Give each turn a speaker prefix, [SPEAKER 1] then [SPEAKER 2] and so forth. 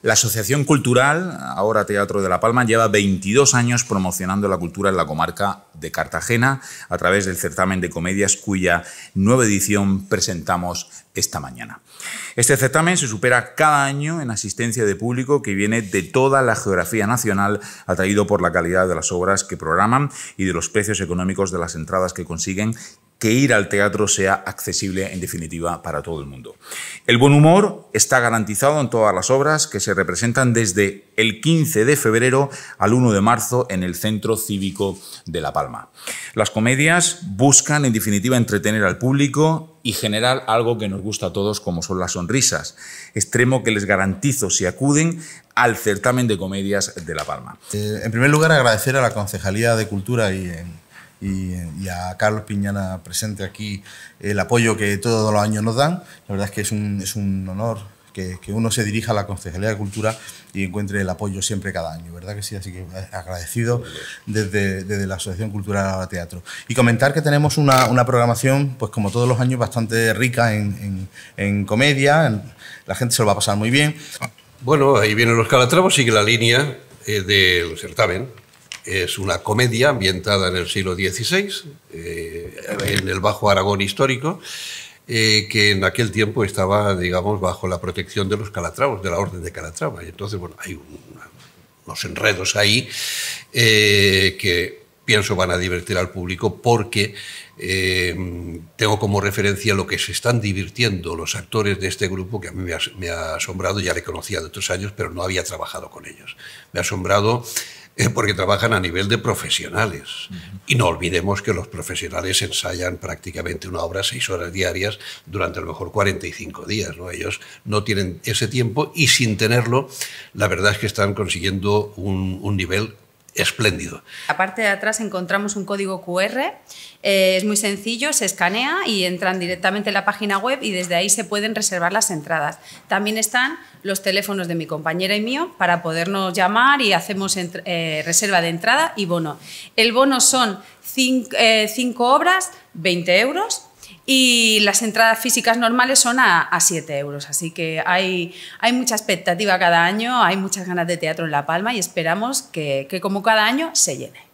[SPEAKER 1] La Asociación Cultural, ahora Teatro de La Palma, lleva 22 años promocionando la cultura en la comarca de Cartagena a través del certamen de comedias cuya nueva edición presentamos esta mañana. Este certamen se supera cada año en asistencia de público que viene de toda la geografía nacional, atraído por la calidad de las obras que programan y de los precios económicos de las entradas que consiguen que ir al teatro sea accesible en definitiva para todo el mundo. El buen humor está garantizado en todas las obras que se representan desde el 15 de febrero al 1 de marzo en el Centro Cívico de La Palma. Las comedias buscan, en definitiva, entretener al público y generar algo que nos gusta a todos, como son las sonrisas, extremo que les garantizo si acuden al certamen de comedias de La Palma.
[SPEAKER 2] Eh, en primer lugar, agradecer a la Concejalía de Cultura y y, a Carlos Piñana presente aquí, el apoyo que todos los años nos dan. La verdad es que es un, honor que, uno se dirija a la Concejalía de Cultura y encuentre el apoyo siempre cada año, ¿verdad que sí? Así que agradecido desde, la Asociación Cultural de Teatro. Y comentar que tenemos una, programación, pues como todos los años, bastante rica en, comedia, la gente se lo va a pasar muy bien.
[SPEAKER 3] Bueno, ahí vienen los y sigue la línea eh, del certamen, es una comedia ambientada en el siglo XVI, eh, en el Bajo Aragón histórico, eh, que en aquel tiempo estaba, digamos, bajo la protección de los Calatravos, de la Orden de Calatrava. Y entonces, bueno, hay unos enredos ahí eh, que pienso van a divertir al público porque eh, tengo como referencia lo que se están divirtiendo los actores de este grupo, que a mí me ha, asombrado, ya le conocía de otros años, pero no había trabajado con ellos. Me ha asombrado eh, porque trabajan a nivel de profesionales. Y no olvidemos que los profesionales ensayan prácticamente una obra seis horas diarias durante a lo mejor 45 días. ¿no? Ellos no tienen ese tiempo y sin tenerlo, la verdad es que están consiguiendo un nivel espléndido.
[SPEAKER 4] La parte de atrás encontramos un código QR, eh, es muy sencillo, se escanea y entran directamente en la página web y desde ahí se pueden reservar las entradas. También están los teléfonos de mi compañera y mío para podernos llamar y hacemos eh, reserva de entrada y bono. El bono son eh, cinco obras, 20 euros y las entradas físicas normales son a, 7 euros, así que hay, mucha expectativa cada año, hay muchas ganas de teatro en La Palma y esperamos que, que como cada año se llene.